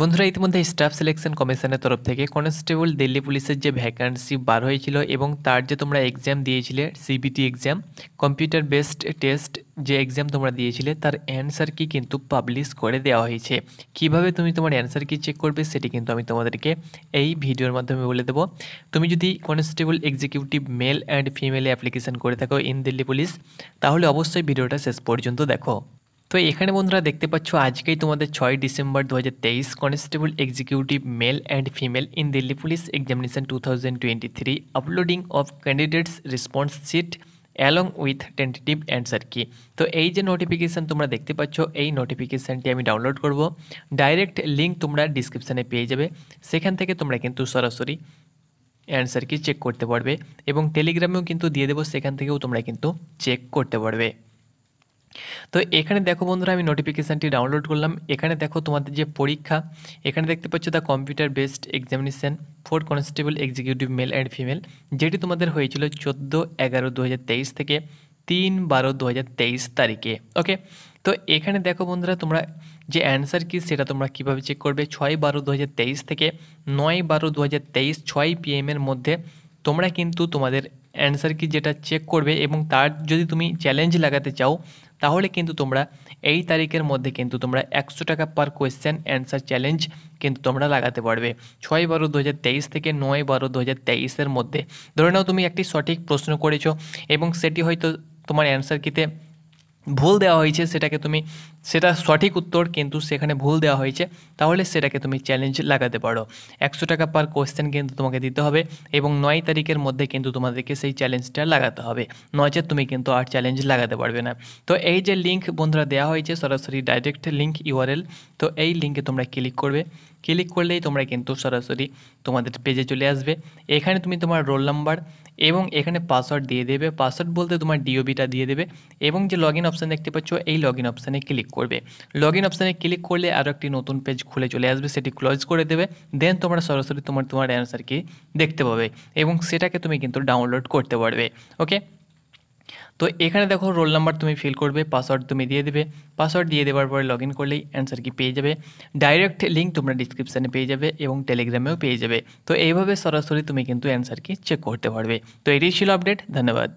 বন্ধুরা ইতিমধ্যে staff selection কমিশনের তরফ থেকে কনস্টেবল দিল্লি পুলিশের যে ভ্যাকান্সি বার হয়েছিল এবং তার যে তোমরা এক্সাম দিয়েছিলে CBT exam computer based test যে এক্সাম তোমরা দিয়েছিলে তার অ্যান্সার কি কিন্তু পাবলিশ করে দেওয়া হয়েছে কিভাবে তুমি তোমার অ্যান্সার কি চেক করবে সেটি কিন্তু আমি তোমাদেরকে এই ভিডিওর মাধ্যমে বলে দেবো তুমি যদি কনস্টেবল এক্সিকিউটিভ মেল অ্যান্ড ফিমেলে অ্যাপ্লিকেশান করে থাকো ইন দিল্লি পুলিশ তাহলে অবশ্যই ভিডিওটা শেষ পর্যন্ত দেখো তো এখানে বন্ধুরা দেখতে পাচ্ছ আজকেই তোমাদের ছয় ডিসেম্বর দু হাজার তেইশ constable executive male and female in Delhi police examination two thousand twenty three uploading of candidates response sheet along with tentative answer key তো এই যে নোটিফিকেশান তোমরা দেখতে পাচ্ছ এই নোটিফিকেশানটি আমি ডাউনলোড করব ডাইরেক্ট লিঙ্ক তোমরা ডিসক্রিপশানে পেয়ে যাবে সেখান থেকে তোমরা কিন্তু সরাসরি অ্যান্সার কি চেক করতে পারবে এবং টেলিগ্রামেও কিন্তু দিয়ে দেবো সেখান থেকেও তোমরা কিন্তু চেক করতে পারবে তো এখানে দেখো বন্ধুরা আমি নোটিফিকেশানটি ডাউনলোড করলাম এখানে দেখো তোমাদের যে পরীক্ষা এখানে দেখতে পাচ্ছ the computer based examination for constable executive male and female যেটি তোমাদের হয়েছিল চোদ্দো এগারো দু থেকে তিন বারো দু তারিখে ওকে তো এখানে দেখো বন্ধুরা তোমরা যে অ্যান্সার কি সেটা তোমরা কিভাবে চেক করবে ছয় বারো দু থেকে নয় বারো দু হাজার তেইশ ছয় পিএমের মধ্যে তোমরা কিন্তু তোমাদের অ্যান্সার কি যেটা চেক করবে এবং তার যদি তুমি চ্যালেঞ্জ লাগাতে চাও তাহলে কিন্তু তোমরা এই তারিখের মধ্যে কিন্তু তোমরা একশো টাকা পার কোয়েশ্চেন অ্যান্সার চ্যালেঞ্জ কিন্তু তোমরা লাগাতে পারবে ছয় বারো দু থেকে নয় বারো দু হাজার মধ্যে ধরে নাও তুমি একটি সঠিক প্রশ্ন করেছো এবং সেটি হয়তো তোমার অ্যান্সার কিতে ভুল দেওয়া হয়েছে সেটাকে তুমি সেটা সঠিক উত্তর কিন্তু সেখানে ভুল দেওয়া হয়েছে তাহলে সেটাকে তুমি চ্যালেঞ্জ লাগাতে পারো একশো টাকা পার কোয়েশ্চেন কিন্তু তোমাকে দিতে হবে এবং নয় তারিখের মধ্যে কিন্তু তোমাদেরকে সেই চ্যালেঞ্জটা লাগাতে হবে নচেত তুমি কিন্তু আর চ্যালেঞ্জ লাগাতে পারবে না তো এই যে লিঙ্ক বন্ধুরা দেওয়া হয়েছে সরাসরি ডাইরেক্ট লিঙ্ক ইউআরএল তো এই লিঙ্কে তোমরা ক্লিক করবে ক্লিক করলেই তোমরা কিন্তু সরাসরি তোমাদের পেজে চলে আসবে এখানে তুমি তোমার রোল নাম্বার এবং এখানে পাসওয়ার্ড দিয়ে দেবে পাসওয়ার্ড বলতে তোমার ডিওবিটা দিয়ে দেবে এবং যে লগ ইন অপশান দেখতে পাচ্ছ এই লগ ইন অপশানে ক্লিক করবে লগ ইন অপশানে ক্লিক করলে আরও একটি নতুন পেজ খুলে চলে আসবে সেটি ক্লোজ করে দেবে দেন তোমরা সরাসরি তোমার তোমার অ্যান্সার কি দেখতে পাবে এবং সেটাকে তুমি কিন্তু ডাউনলোড করতে পারবে ওকে তো এখানে দেখো রোল নাম্বার তুমি ফিল করবে পাসওয়ার্ড তুমি দিয়ে দেবে পাসওয়ার্ড দিয়ে দেওয়ার পরে লগ ইন করলেই অ্যান্সার কি পেয়ে যাবে ডাইরেক্ট লিঙ্ক তোমরা ডিসক্রিপশানে পেয়ে যাবে এবং টেলিগ্রামেও পেয়ে যাবে তো এইভাবে সরাসরি তুমি কিন্তু অ্যান্সার কি চেক করতে পারবে তো এটাই ছিল আপডেট ধন্যবাদ